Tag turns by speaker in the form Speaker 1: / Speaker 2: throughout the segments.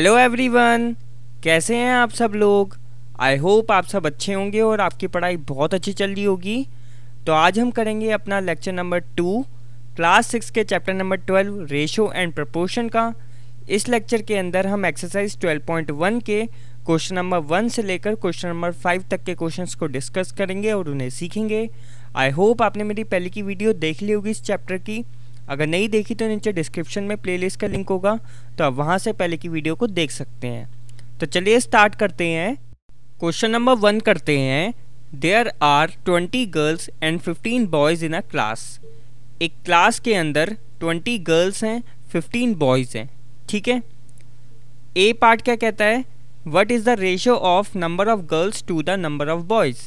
Speaker 1: hello everyone कैसे हैं आप सब लोग आई होप आप सब अच्छे होंगे और आपकी पढ़ाई बहुत अच्छी चल रही होगी तो आज हम करेंगे अपना lecture number two class six के chapter number twelve ratio and proportion का इस लेक्चर के अंदर हम एक्सरसाइज ट्वेल्व पॉइंट वन के क्वेश्चन नंबर वन से लेकर क्वेश्चन नंबर फाइव तक के क्वेश्चन को डिस्कस करेंगे और उन्हें सीखेंगे आई होप आपने मेरी पहले की वीडियो देख ली होगी इस चैप्टर की अगर नहीं देखी तो नीचे डिस्क्रिप्शन में प्लेलिस्ट का लिंक होगा तो आप वहाँ से पहले की वीडियो को देख सकते हैं तो चलिए स्टार्ट करते हैं क्वेश्चन नंबर वन करते हैं there are twenty girls and fifteen boys in a class एक क्लास के अंदर ट्वेंटी गर्ल्स हैं फिफ्टीन बॉयज़ हैं ठीक है ए पार्ट क्या कहता है what is the ratio of number of girls to the number of boys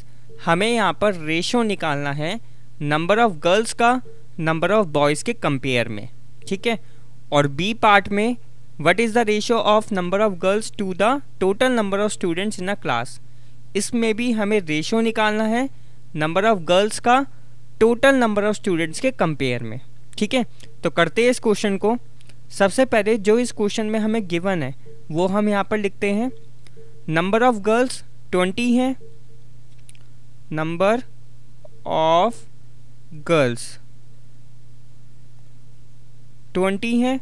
Speaker 1: हमें यहाँ पर रेशो निकालना है नंबर ऑफ़ गर्ल्स का नंबर ऑफ बॉयज़ के कंपेयर में ठीक है और बी पार्ट में what is the ratio of number of girls to the total number of students in a class इसमें भी हमें रेशियो निकालना है नंबर ऑफ गर्ल्स का टोटल नंबर ऑफ स्टूडेंट्स के कंपेयर में ठीक है तो करते हैं इस क्वेश्चन को सबसे पहले जो इस क्वेश्चन में हमें गिवन है वो हम यहाँ पर लिखते हैं नंबर ऑफ गर्ल्स ट्वेंटी हैं नंबर ऑफ गर्ल्स ट्वेंटी हैं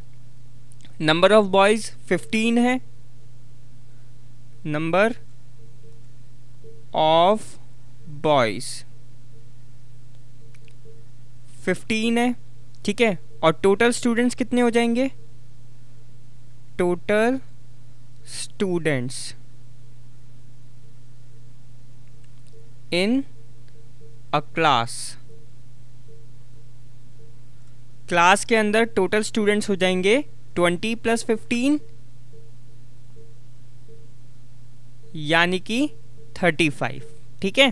Speaker 1: नंबर ऑफ बॉयज़ फिफ्टीन है नंबर ऑफ बॉयज़ फिफ्टीन है ठीक है और टोटल स्टूडेंट्स कितने हो जाएंगे total students in a class class के अंदर टोटल स्टूडेंट्स हो जाएंगे ट्वेंटी प्लस फिफ्टीन यानी कि थर्टी फाइव ठीक है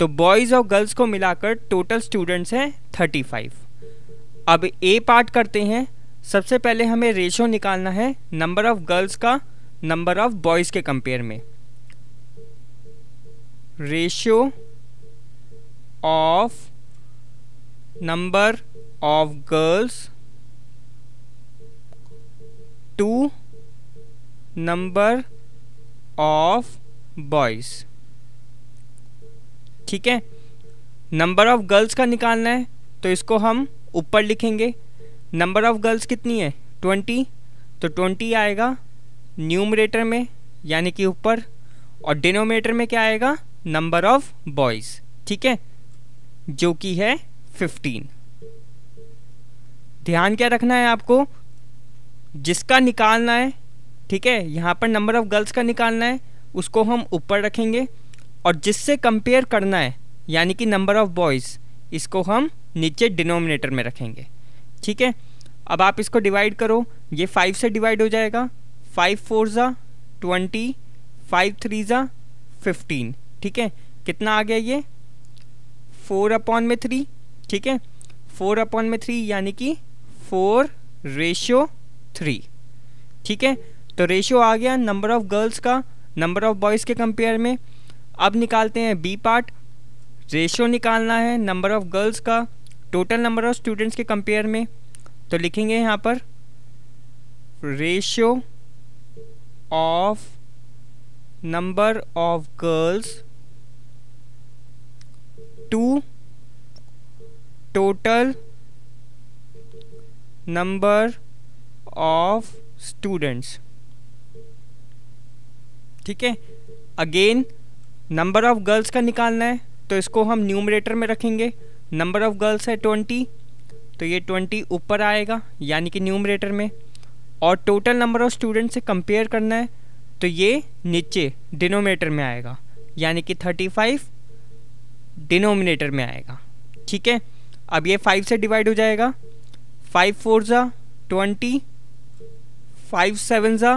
Speaker 1: तो बॉयज़ और गर्ल्स को मिलाकर टोटल स्टूडेंट्स हैं थर्टी फाइव अब ए पार्ट करते हैं सबसे पहले हमें रेशो निकालना है नंबर ऑफ़ गर्ल्स का नंबर ऑफ़ बॉयज़ के कंपेयर में ratio of number of girls to number of boys ठीक है नंबर ऑफ गर्ल्स का निकालना है तो इसको हम ऊपर लिखेंगे नंबर ऑफ गर्ल्स कितनी है ट्वेंटी तो ट्वेंटी आएगा न्यूमरेटर में यानी कि ऊपर और डिनोमेटर में क्या आएगा नंबर ऑफ बॉयज़ ठीक है जो कि है फिफ्टीन ध्यान क्या रखना है आपको जिसका निकालना है ठीक है यहाँ पर नंबर ऑफ़ गर्ल्स का निकालना है उसको हम ऊपर रखेंगे और जिससे कंपेयर करना है यानी कि नंबर ऑफ़ बॉयज़ इसको हम नीचे डिनोमिनेटर में रखेंगे ठीक है अब आप इसको डिवाइड करो ये फाइव से डिवाइड हो जाएगा फाइव फोर ज़ा ट्वेंटी फाइव थ्री ज़ा फिफ्टीन ठीक है कितना आ गया ये फोर अपॉन में थ्री ठीक है फोर अपॉन में थ्री यानी कि फोर रेशियो थ्री ठीक है तो रेशियो आ गया नंबर ऑफ गर्ल्स का नंबर ऑफ बॉयज़ के कंपेयर में अब निकालते हैं बी पार्ट रेशो निकालना है नंबर ऑफ गर्ल्स का टोटल नंबर ऑफ स्टूडेंट्स के कंपेयर में तो लिखेंगे यहाँ पर ratio of number of girls to total number of students ठीक है अगेन नंबर ऑफ गर्ल्स का निकालना है तो इसको हम न्यूमरेटर में रखेंगे नंबर ऑफ गर्ल्स है ट्वेंटी तो ये ट्वेंटी ऊपर आएगा यानी कि न्यूमरेटर में और टोटल नंबर ऑफ स्टूडेंट से कंपेयर करना है तो ये नीचे डिनोमिनेटर में आएगा यानी कि थर्टी फाइव डिनोमिनेटर में आएगा ठीक है अब ये फाइव से डिवाइड हो जाएगा फाइव फोर ज़ा ट्वेंटी फाइव सेवन ज़ा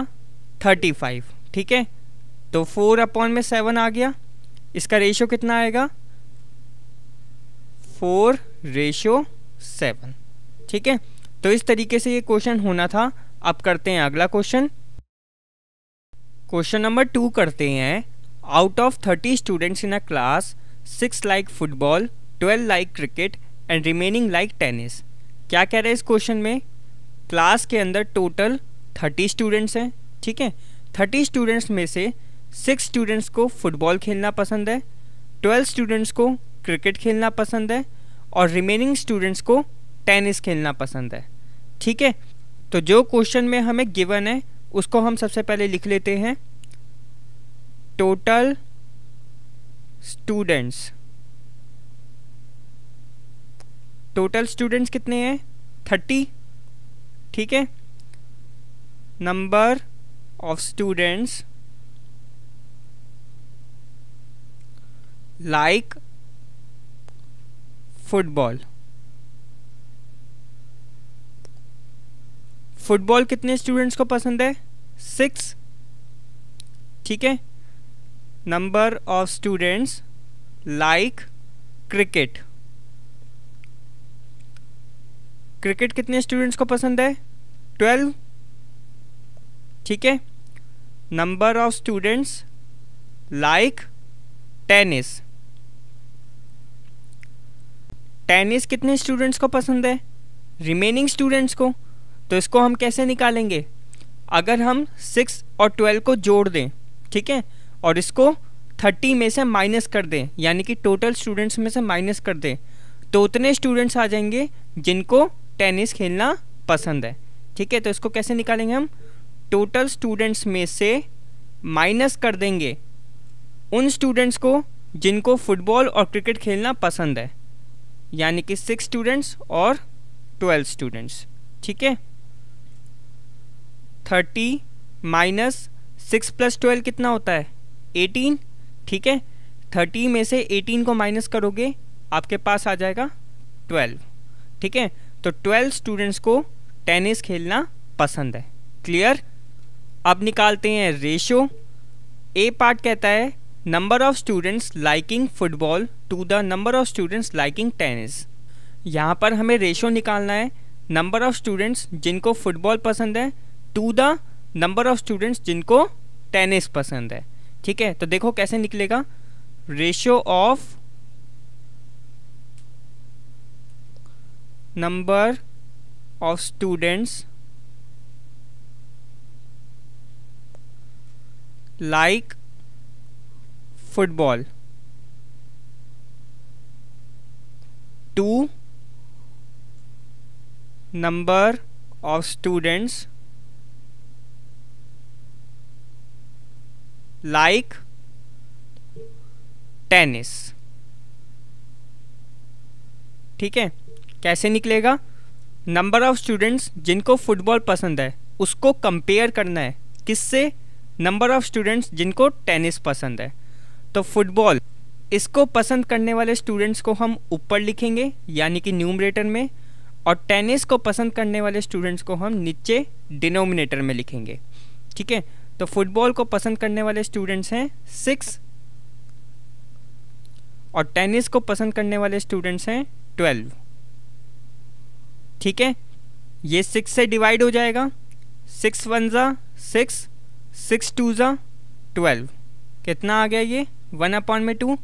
Speaker 1: थर्टी फाइव ठीक है तो फोर अपॉन में सेवन आ गया इसका रेशो कितना आएगा फोर रेशो सेवन ठीक है तो इस तरीके से ये क्वेश्चन होना था अब करते हैं अगला क्वेश्चन क्वेश्चन नंबर टू करते हैं out of thirty students in a class six like football twelve like cricket and remaining like tennis क्या कह रहे हैं इस क्वेश्चन में क्लास के अंदर टोटल थर्टी स्टूडेंट्स हैं ठीक है थर्टी स्टूडेंट्स में से सिक्स स्टूडेंट्स को फुटबॉल खेलना पसंद है ट्वेल्व स्टूडेंट्स को क्रिकेट खेलना पसंद है और रिमेनिंग स्टूडेंट्स को टेनिस खेलना पसंद है ठीक है तो जो क्वेश्चन में हमें गिवन है उसको हम सबसे पहले लिख लेते हैं टोटल स्टूडेंट्स टोटल स्टूडेंट्स कितने हैं थर्टी ठीक है number of students like football football कितने स्टूडेंट्स को पसंद है सिक्स ठीक है number of students like cricket cricket कितने स्टूडेंट्स को पसंद है ट्वेल्व ठीक है number of students like tennis tennis कितने स्टूडेंट्स को पसंद है रिमेनिंग स्टूडेंट्स को तो इसको हम कैसे निकालेंगे अगर हम सिक्स और ट्वेल्व को जोड़ दें ठीक है और इसको थर्टी में से माइनस कर दें यानी कि टोटल स्टूडेंट्स में से माइनस कर दें तो उतने स्टूडेंट्स आ जाएंगे जिनको टेनिस खेलना पसंद है ठीक है तो इसको कैसे निकालेंगे हम टोटल स्टूडेंट्स में से माइनस कर देंगे उन स्टूडेंट्स को जिनको फुटबॉल और क्रिकेट खेलना पसंद है यानी कि सिक्स स्टूडेंट्स और ट्वेल्व स्टूडेंट्स ठीक है thirty minus six plus twelve कितना होता है एटीन ठीक है थर्टी में से एटीन को माइनस करोगे आपके पास आ जाएगा ट्वेल्व ठीक है तो ट्वेल्व स्टूडेंट्स को टेनिस खेलना पसंद है क्लियर अब निकालते हैं रेशो ए पार्ट कहता है number of students liking football to the number of students liking tennis यहाँ पर हमें रेशो निकालना है नंबर ऑफ स्टूडेंट्स जिनको फुटबॉल पसंद है to the number of students जिनको टेनिस पसंद है ठीक है तो देखो कैसे निकलेगा ratio of number of students like football two number of students like tennis ठीक है कैसे निकलेगा नंबर ऑफ़ स्टूडेंट्स जिनको फुटबॉल पसंद है उसको कंपेयर करना है किससे नंबर ऑफ़ स्टूडेंट्स जिनको टेनिस पसंद है तो फुटबॉल इसको पसंद करने वाले स्टूडेंट्स को हम ऊपर लिखेंगे यानी कि न्यूमरेटर में और टेनिस को पसंद करने वाले स्टूडेंट्स को हम नीचे डिनोमिनेटर में लिखेंगे ठीक है तो फुटबॉल को पसंद करने वाले स्टूडेंट्स हैं सिक्स और टेनिस को पसंद करने वाले स्टूडेंट्स हैं ट्वेल्व ठीक है ये सिक्स से डिवाइड हो जाएगा सिक्स वन ज़ा सिक्स सिक्स टू ज़ा ट्वेल्व कितना आ गया ये वन अपॉन में टू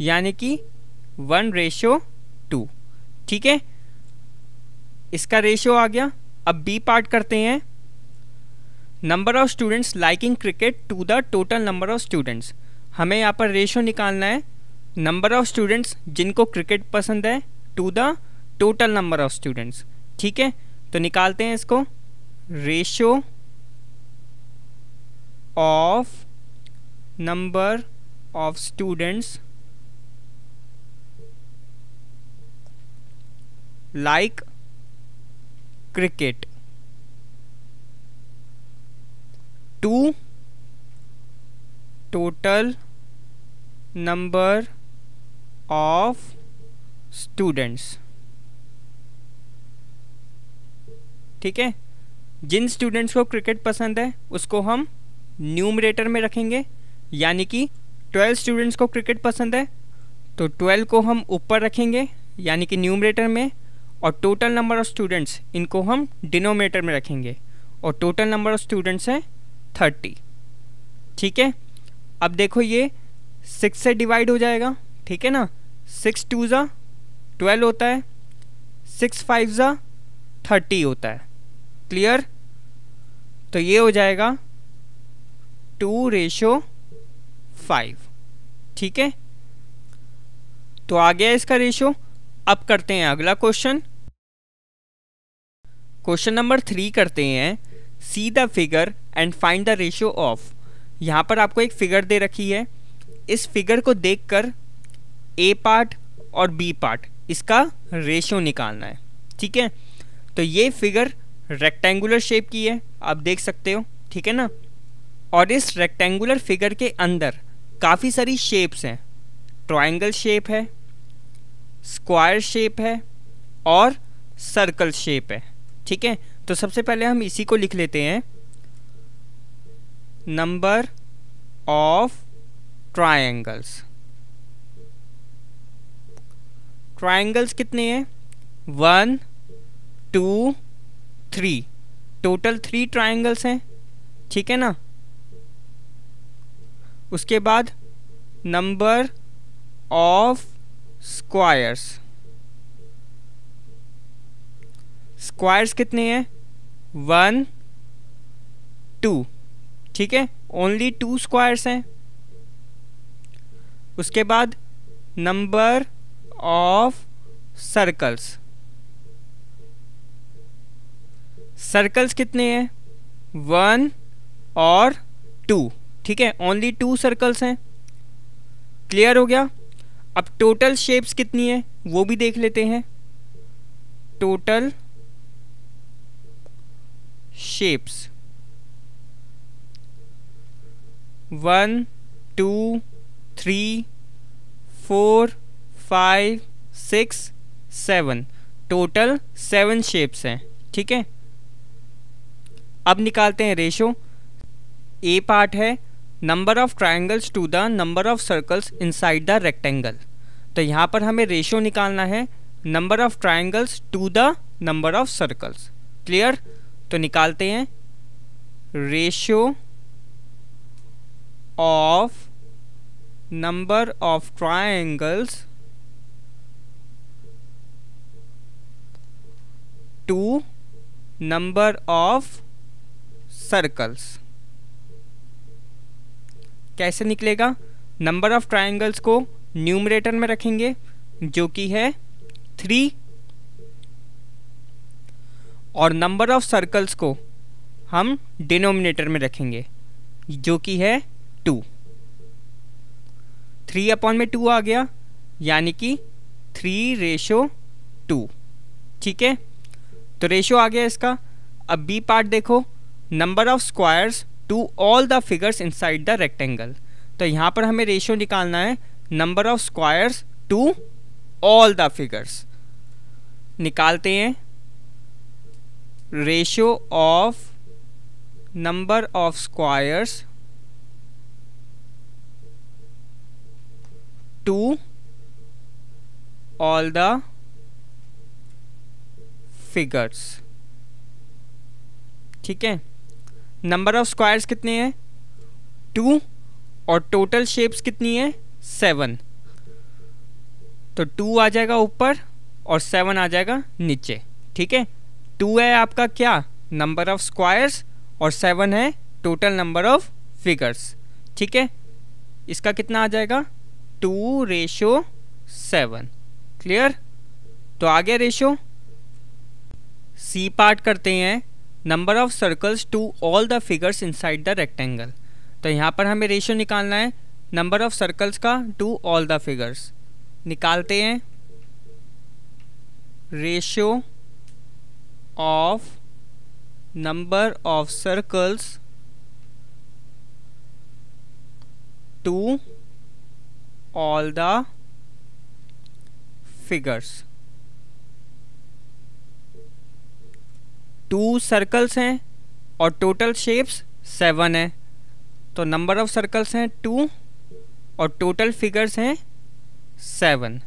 Speaker 1: यानी कि वन रेशो टू ठीक है इसका रेशो आ गया अब बी पार्ट करते हैं number of students liking cricket to the total number of students हमें यहाँ पर रेशो निकालना है नंबर ऑफ स्टूडेंट्स जिनको क्रिकेट पसंद है to the total number of students ठीक है तो निकालते हैं इसको ratio of number of students like cricket to total number of students ठीक है जिन स्टूडेंट्स को क्रिकेट पसंद है उसको हम न्यूमरेटर में रखेंगे यानी कि ट्वेल्व स्टूडेंट्स को क्रिकेट पसंद है तो ट्वेल्व को हम ऊपर रखेंगे यानी कि न्यूमरेटर में और टोटल नंबर ऑफ स्टूडेंट्स इनको हम डिनोमेटर में रखेंगे और टोटल नंबर ऑफ स्टूडेंट्स हैं थर्टी ठीक है अब देखो ये सिक्स से डिवाइड हो जाएगा ठीक है ना सिक्स टू ज़ा ट्वेल्व होता है सिक्स फाइव ज़ा थर्टी होता है क्लियर तो ये हो जाएगा टू रेशो फाइव ठीक है तो आ गया इसका रेशो अब करते हैं अगला क्वेश्चन क्वेश्चन नंबर थ्री करते हैं see the figure and find the ratio of यहाँ पर आपको एक फिगर दे रखी है इस फिगर को देखकर ए पार्ट और बी पार्ट इसका रेशियो निकालना है ठीक है तो ये फिगर रेक्टेंगुलर शेप की है आप देख सकते हो ठीक है ना और इस रेक्टेंगुलर फिगर के अंदर काफ़ी सारी शेप्स हैं ट्रायंगल शेप है स्क्वायर शेप है और सर्कल शेप है ठीक है तो सबसे पहले हम इसी को लिख लेते हैं नंबर ऑफ ट्रायंगल्स ट्रायंगल्स कितने हैं one two three total three triangles हैं ठीक है ना उसके बाद नंबर ऑफ स्क्वायर्स स्क्वायर्स कितने हैं वन टू ठीक है ओनली टू स्क्वायर्स हैं उसके बाद नंबर ऑफ सर्कल्स सर्कल्स कितने हैं वन और टू ठीक है ओनली टू सर्कल्स हैं क्लियर हो गया अब टोटल शेप्स कितनी है वो भी देख लेते हैं total shapes one two three four five six seven total seven shapes हैं ठीक है अब निकालते हैं रेशो ए पार्ट है number of triangles to the number of circles inside the rectangle तो यहाँ पर हमें रेशो निकालना है number of triangles to the number of circles clear तो निकालते हैं ratio of number of triangles to number of circles कैसे निकलेगा नंबर ऑफ ट्राइंगल्स को न्यूमरेटर में रखेंगे जो कि है थ्री और नंबर ऑफ सर्कल्स को हम डिनोमिनेटर में रखेंगे जो कि है टू थ्री अपॉन में टू आ गया यानी कि थ्री रेशो टू ठीक है तो रेशो आ गया इसका अब बी पार्ट देखो number of squares to all the figures inside the rectangle तो यहाँ पर हमें रेशियो निकालना है number of squares to all the figures निकालते हैं ratio of number of squares to all the figures ठीक है नंबर ऑफ स्क्वायर्स कितने हैं टू और टोटल शेप्स कितनी है सेवन तो टू आ जाएगा ऊपर और सेवन आ जाएगा नीचे ठीक है टू है आपका क्या नंबर ऑफ स्क्वायर्स और सेवन है टोटल नंबर ऑफ फिगर्स ठीक है इसका कितना आ जाएगा टू रेशो सेवन क्लियर तो आगे रेशो सी पार्ट करते हैं number of circles to all the figures inside the rectangle तो यहाँ पर हमें रेशियो निकालना है नंबर ऑफ सर्कल्स का टू ऑल द फिगर्स निकालते हैं ratio of number of circles to all the figures two circles हैं और टोटल शेप्स सेवन है तो नंबर ऑफ सर्कल्स हैं टू और टोटल फिगर्स हैं सेवन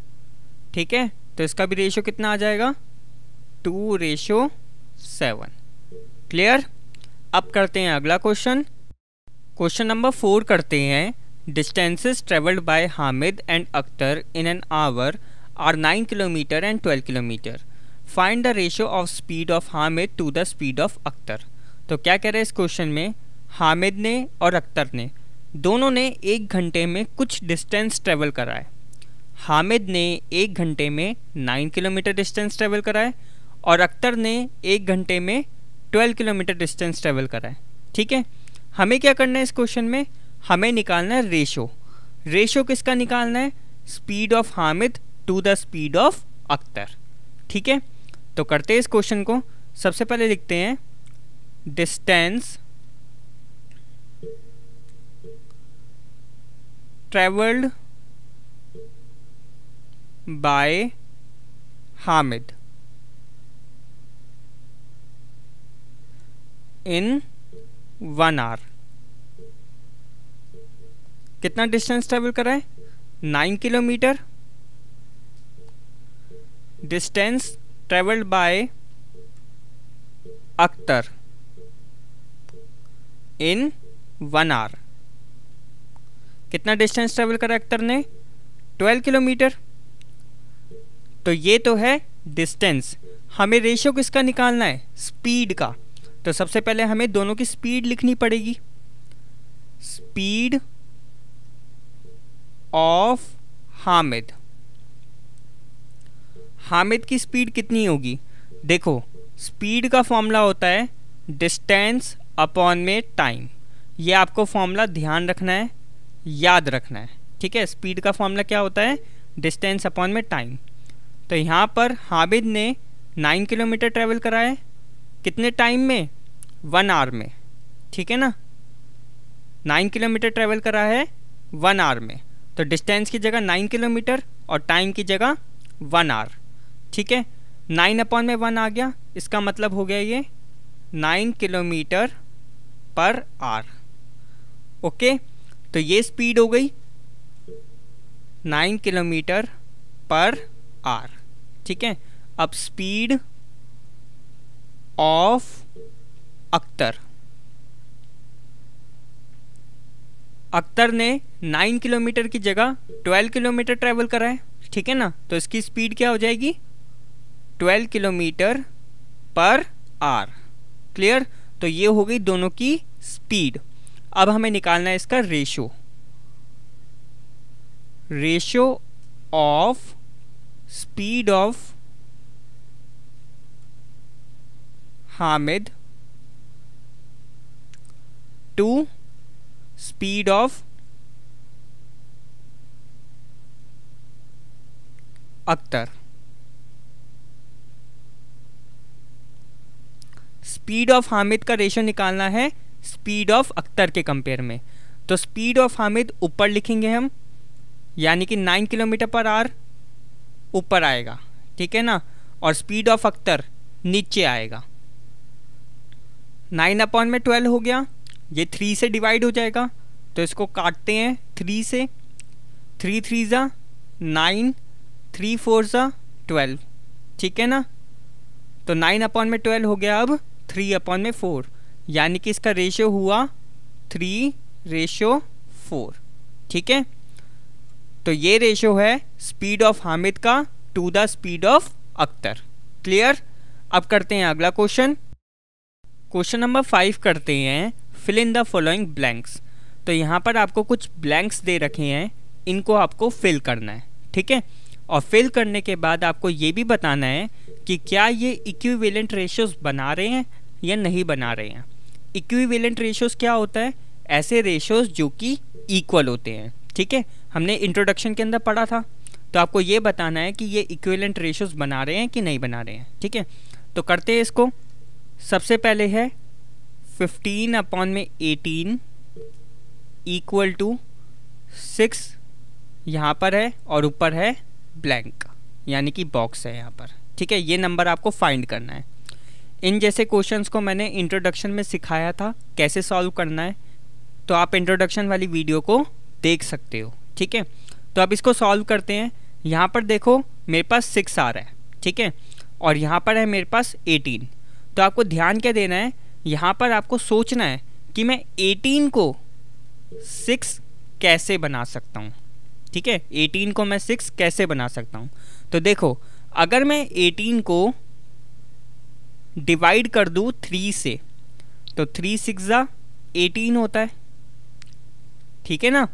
Speaker 1: ठीक है तो इसका भी रेशो कितना आ जाएगा टू रेशो सेवन क्लियर अब करते हैं अगला क्वेश्चन क्वेश्चन नंबर फोर करते हैं distances travelled by Hamid and Akhtar in an hour are nine kilometre and twelve kilometre find the ratio of speed of Hamid to the speed of Akhtar तो क्या कह रहे हैं इस क्वेश्चन में हामिद ने और अख्तर ने दोनों ने एक घंटे में कुछ डिस्टेंस ट्रेवल करा है हामिद ने एक घंटे में नाइन किलोमीटर डिस्टेंस ट्रेवल करा है और अख्तर ने एक घंटे में ट्वेल्व किलोमीटर डिस्टेंस ट्रेवल करा है ठीक है हमें क्या करना है इस क्वेश्चन में हमें निकालना है रेशो रेशो किसका निकालना है speed of Hamid to the speed of Akhtar ठीक है तो करते हैं इस क्वेश्चन को सबसे पहले लिखते हैं distance travelled by Hamid in one hour कितना डिस्टेंस ट्रेवल करा है nine kilometre distance travelled by Akhtar in one hour कितना डिस्टेंस ट्रेवल करा अख्तर ने 12 किलोमीटर तो ये तो है डिस्टेंस हमें रेशियो किसका निकालना है स्पीड का तो सबसे पहले हमें दोनों की स्पीड लिखनी पड़ेगी स्पीड ऑफ हामिद हामिद की स्पीड कितनी होगी देखो स्पीड का फॉर्मूला होता है डिस्टेंस अपॉन में टाइम ये आपको फॉर्मूला ध्यान रखना है याद रखना है ठीक है स्पीड का फॉर्मूला क्या होता है डिस्टेंस अपॉन में टाइम तो यहाँ पर हामिद ने नाइन किलोमीटर ट्रेवल करा है कितने टाइम में वन आवर में ठीक है ना नाइन किलोमीटर ट्रैवल करा है वन आवर में तो डिस्टेंस की जगह नाइन किलोमीटर और टाइम की जगह वन आवर ठीक है नाइन अपॉन में वन आ गया इसका मतलब हो गया ये nine kilometre per hour okay तो ये स्पीड हो गई नाइन किलोमीटर पर आर ठीक है अब स्पीड ऑफ अख्तर अख्तर ने नाइन किलोमीटर की जगह ट्वेल्व किलोमीटर ट्रेवल करा है ठीक है ना तो इसकी स्पीड क्या हो जाएगी twelve kilometre per hour clear तो ये हो गई दोनों की स्पीड अब हमें निकालना है इसका ratio ratio of speed of Hamid to speed of Akhtar speed of Hamid का रेशो निकालना है स्पीड ऑफ अख्तर के कंपेयर में तो स्पीड ऑफ हामिद ऊपर लिखेंगे हम यानी कि नाइन किलोमीटर पर आर ऊपर आएगा ठीक है ना और स्पीड ऑफ अख्तर नीचे आएगा नाइन अपॉन में ट्वेल्व हो गया ये थ्री से डिवाइड हो जाएगा तो इसको काटते हैं थ्री से थ्री थ्री ज़ा नाइन थ्री फोर ज़ा ट्वेल्व ठीक है ना तो नाइन अपॉन में ट्वेल्व हो गया अब थ्री अपॉन में फोर यानी कि इसका रेशियो हुआ थ्री रेशो फोर ठीक है तो ये रेशियो है स्पीड ऑफ हामिद का to the speed of Akhtar clear अब करते हैं अगला क्वेश्चन क्वेश्चन नंबर फाइव करते हैं fill in the following blanks तो यहाँ पर आपको कुछ ब्लैंक्स दे रखे हैं इनको आपको फिल करना है ठीक है और फिल करने के बाद आपको ये भी बताना है कि क्या ये इक्विवेलेंट रेशियोज बना रहे हैं या नहीं बना रहे हैं इक्विवेलेंट रेशियोज क्या होता है ऐसे रेशियोज जो कि इक्वल होते हैं ठीक है हमने इंट्रोडक्शन के अंदर पढ़ा था तो आपको ये बताना है कि ये इक्विवेलेंट रेशियोज बना रहे हैं कि नहीं बना रहे हैं ठीक है तो करते हैं इसको सबसे पहले है 15 अपॉन में 18 इक्वल टू 6 यहाँ पर है और ऊपर है ब्लैंक यानी कि बॉक्स है यहाँ पर ठीक है ये नंबर आपको फाइंड करना है इन जैसे क्वेश्चंस को मैंने इंट्रोडक्शन में सिखाया था कैसे सॉल्व करना है तो आप इंट्रोडक्शन वाली वीडियो को देख सकते हो ठीक है तो आप इसको सॉल्व करते हैं यहाँ पर देखो मेरे पास सिक्स आ रहा है ठीक है और यहाँ पर है मेरे पास एटीन तो आपको ध्यान क्या देना है यहाँ पर आपको सोचना है कि मैं एटीन को सिक्स कैसे बना सकता हूँ ठीक है एटीन को मैं सिक्स कैसे बना सकता हूँ तो देखो अगर मैं एटीन को डिवाइड कर दूँ थ्री से तो थ्री सिक्स ज़ा एटीन होता है ठीक है ना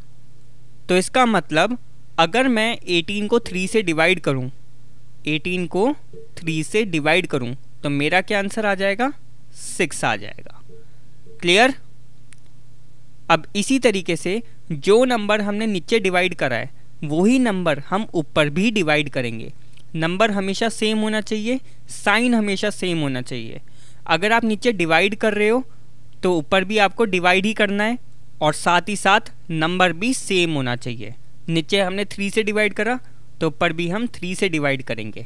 Speaker 1: तो इसका मतलब अगर मैं एटीन को थ्री से डिवाइड करूं एटीन को थ्री से डिवाइड करूं तो मेरा क्या आंसर आ जाएगा सिक्स आ जाएगा क्लियर अब इसी तरीके से जो नंबर हमने नीचे डिवाइड करा है वही नंबर हम ऊपर भी डिवाइड करेंगे नंबर हमेशा सेम होना चाहिए साइन हमेशा सेम होना चाहिए अगर आप नीचे डिवाइड कर रहे हो तो ऊपर भी आपको डिवाइड ही करना है और साथ ही साथ नंबर भी सेम होना चाहिए नीचे हमने थ्री से डिवाइड करा तो ऊपर भी हम थ्री से डिवाइड करेंगे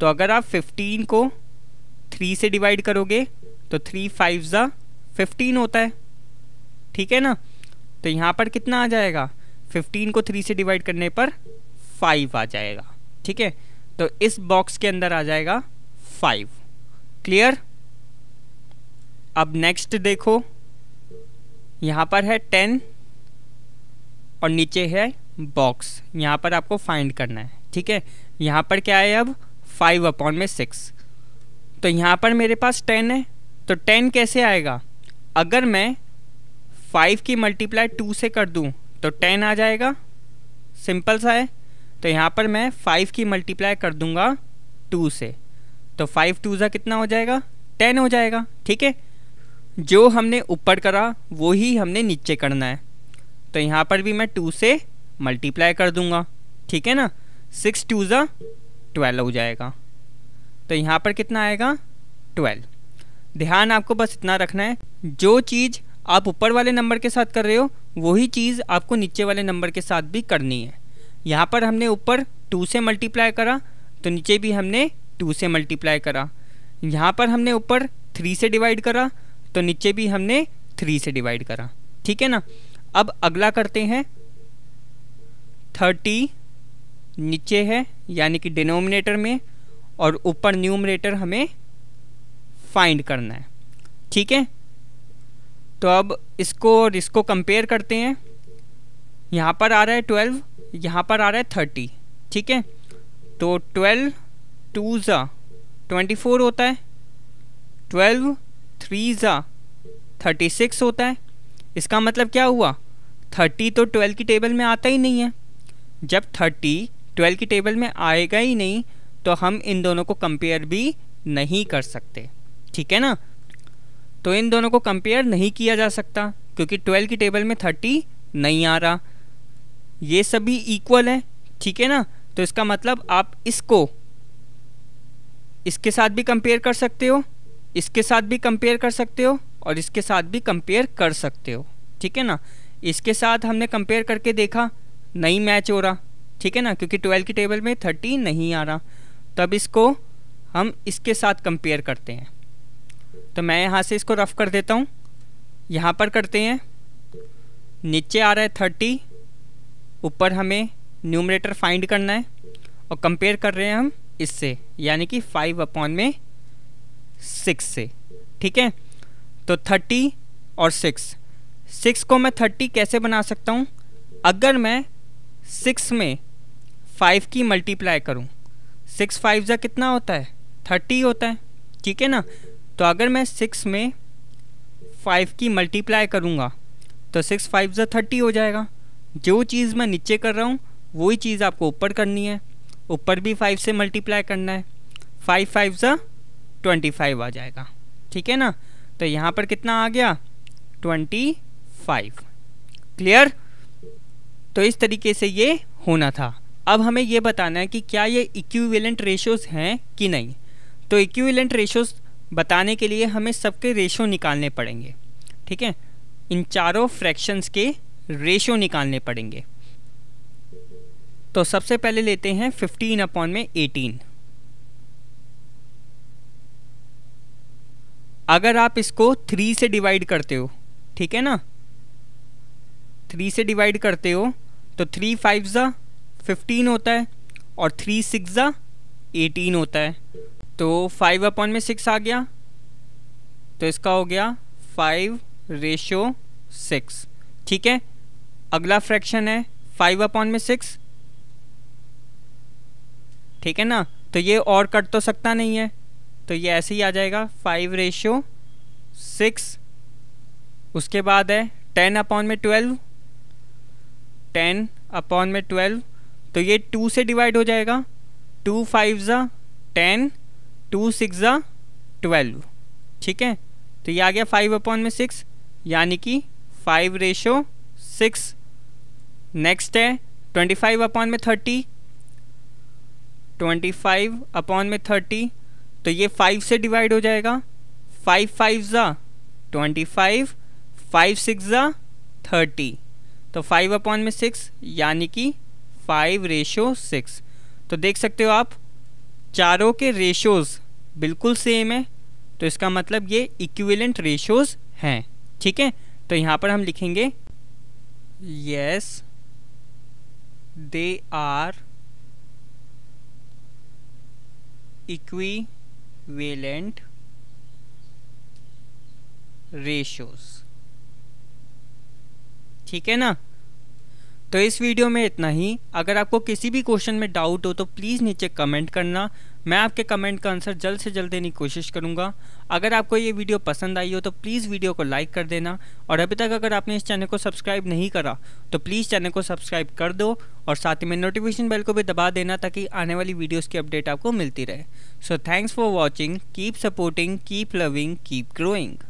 Speaker 1: तो अगर आप फिफ्टीन को थ्री से डिवाइड करोगे तो थ्री फाइव ज़ा फिफ्टीन होता है ठीक है ना तो यहाँ पर कितना आ जाएगा 15 को 3 से डिवाइड करने पर 5 आ जाएगा ठीक है तो इस बॉक्स के अंदर आ जाएगा 5 क्लियर अब नेक्स्ट देखो यहाँ पर है 10 और नीचे है बॉक्स यहाँ पर आपको फाइंड करना है ठीक है यहाँ पर क्या है अब 5 अपॉन में 6 तो यहाँ पर मेरे पास 10 है तो 10 कैसे आएगा अगर मैं फाइव की मल्टीप्लाई टू से कर दूँ तो टेन आ जाएगा सिंपल सा है तो यहाँ पर मैं फाइव की मल्टीप्लाई कर दूँगा टू से तो फाइव टू ज़ा कितना हो जाएगा टेन हो जाएगा ठीक है जो हमने ऊपर करा वो ही हमने नीचे करना है तो यहाँ पर भी मैं टू से मल्टीप्लाई कर दूँगा ठीक है ना सिक्स टू ज़ा ट्वेल्व हो जाएगा तो यहाँ पर कितना आएगा ट्वेल्व ध्यान आपको बस इतना रखना है जो चीज़ आप ऊपर वाले नंबर के साथ कर रहे हो वही चीज़ आपको नीचे वाले नंबर के साथ भी करनी है यहाँ पर हमने ऊपर टू से मल्टीप्लाई करा तो नीचे भी हमने टू से मल्टीप्लाई करा यहाँ पर हमने ऊपर थ्री से डिवाइड करा तो नीचे भी हमने थ्री से डिवाइड करा ठीक है ना अब अगला करते हैं थर्टी नीचे है यानी कि डिनोमिनेटर में और ऊपर न्यूमरेटर हमें फाइंड करना है ठीक है तो अब इसको और इसको कंपेयर करते हैं यहाँ पर आ रहा है ट्वेल्व यहाँ पर आ रहा है थर्टी ठीक है तो ट्वेल्व टू ज़ा ट्वेंटी फोर होता है ट्वेल्व थ्री ज़ा थर्टी सिक्स होता है इसका मतलब क्या हुआ थर्टी तो ट्वेल्व की टेबल में आता ही नहीं है जब थर्टी ट्वेल्व की टेबल में आएगा ही नहीं तो हम इन दोनों को कंपेयर भी नहीं कर सकते ठीक है ना तो इन दोनों को कंपेयर नहीं किया जा सकता क्योंकि ट्वेल्व की टेबल में थर्टी नहीं आ रहा ये सभी इक्वल है ठीक है ना तो इसका मतलब आप इसको इसके साथ भी कंपेयर कर सकते हो इसके साथ भी कंपेयर कर सकते हो और इसके साथ भी कंपेयर कर सकते हो ठीक है ना इसके साथ हमने कंपेयर करके देखा नहीं मैच हो रहा ठीक है ना क्योंकि ट्वेल्व की टेबल में थर्टी नहीं आ रहा तब इसको हम इसके साथ कंपेयर करते हैं तो मैं यहाँ से इसको रफ़ कर देता हूँ यहाँ पर करते हैं नीचे आ रहा है थर्टी ऊपर हमें न्यूमरेटर फाइंड करना है और कंपेयर कर रहे हैं हम इससे यानी कि फाइव अपॉन में सिक्स से ठीक है तो थर्टी और सिक्स सिक्स को मैं थर्टी कैसे बना सकता हूँ अगर मैं सिक्स में फाइव की मल्टीप्लाई करूँ सिक्स फाइव ज़ा कितना होता है थर्टी होता है ठीक है ना तो अगर मैं सिक्स में फाइव की मल्टीप्लाई करूँगा तो सिक्स फाइव ज़ा थर्टी हो जाएगा जो चीज़ मैं नीचे कर रहा हूँ वही चीज़ आपको ऊपर करनी है ऊपर भी फाइव से मल्टीप्लाई करना है फाइव फाइव ज़ा ट्वेंटी फाइव आ जाएगा ठीक है ना तो यहाँ पर कितना आ गया ट्वेंटी फाइव क्लियर तो इस तरीके से ये होना था अब हमें ये बताना है कि क्या ये इक्विवेलेंट रेशोज़ हैं कि नहीं तो इक्विवेलेंट रेशोज़ बताने के लिए हमें सबके रेशो निकालने पड़ेंगे ठीक है इन चारों फ्रैक्शंस के रेशो निकालने पड़ेंगे तो सबसे पहले लेते हैं 15 अपॉन में 18 अगर आप इसको थ्री से डिवाइड करते हो ठीक है ना थ्री से डिवाइड करते हो तो थ्री फाइव ज़ा फिफ्टीन होता है और थ्री सिक्स ज़ा एटीन होता है तो फाइव अपॉन में सिक्स आ गया तो इसका हो गया फाइव रेशो सिक्स ठीक है अगला फ्रैक्शन है फाइव अपॉन में सिक्स ठीक है ना तो ये और कट तो सकता नहीं है तो ये ऐसे ही आ जाएगा फाइव रेशो सिक्स उसके बाद है टेन अपॉन में ट्वेल्व टेन अपॉन में ट्वेल्व तो ये टू से डिवाइड हो जाएगा टू फाइव ज़ा टेन टू सिक्स ज़ा ट्वेल्व ठीक है तो ये आ गया फाइव अपॉन में सिक्स यानी कि फाइव रेशो सिक्स नेक्स्ट है ट्वेंटी फाइव अपॉन में थर्टी ट्वेंटी फाइव अपॉन में थर्टी तो ये फाइव से डिवाइड हो जाएगा फाइव फाइव ज़ा ट्वेंटी फाइव फाइव सिक्स ज़ा थर्टी तो फाइव अपॉन में सिक्स यानी कि फाइव रेशो सिक्स तो देख सकते हो आप चारों के रेशोज़ बिल्कुल सेम है तो इसका मतलब ये इक्विवेलेंट रेशोज़ हैं ठीक है तो यहाँ पर हम लिखेंगे yes they are equivalent ratios ठीक है ना तो इस वीडियो में इतना ही अगर आपको किसी भी क्वेश्चन में डाउट हो तो प्लीज़ नीचे कमेंट करना मैं आपके कमेंट का आंसर जल्द से जल्द देने की कोशिश करूँगा अगर आपको ये वीडियो पसंद आई हो तो प्लीज़ वीडियो को लाइक कर देना और अभी तक अगर आपने इस चैनल को सब्सक्राइब नहीं करा तो प्लीज़ चैनल को सब्सक्राइब कर दो और साथ ही में नोटिफिकेशन बेल को भी दबा देना ताकि आने वाली वीडियोज़ की अपडेट आपको मिलती रहे so thanks for watching keep supporting keep loving keep growing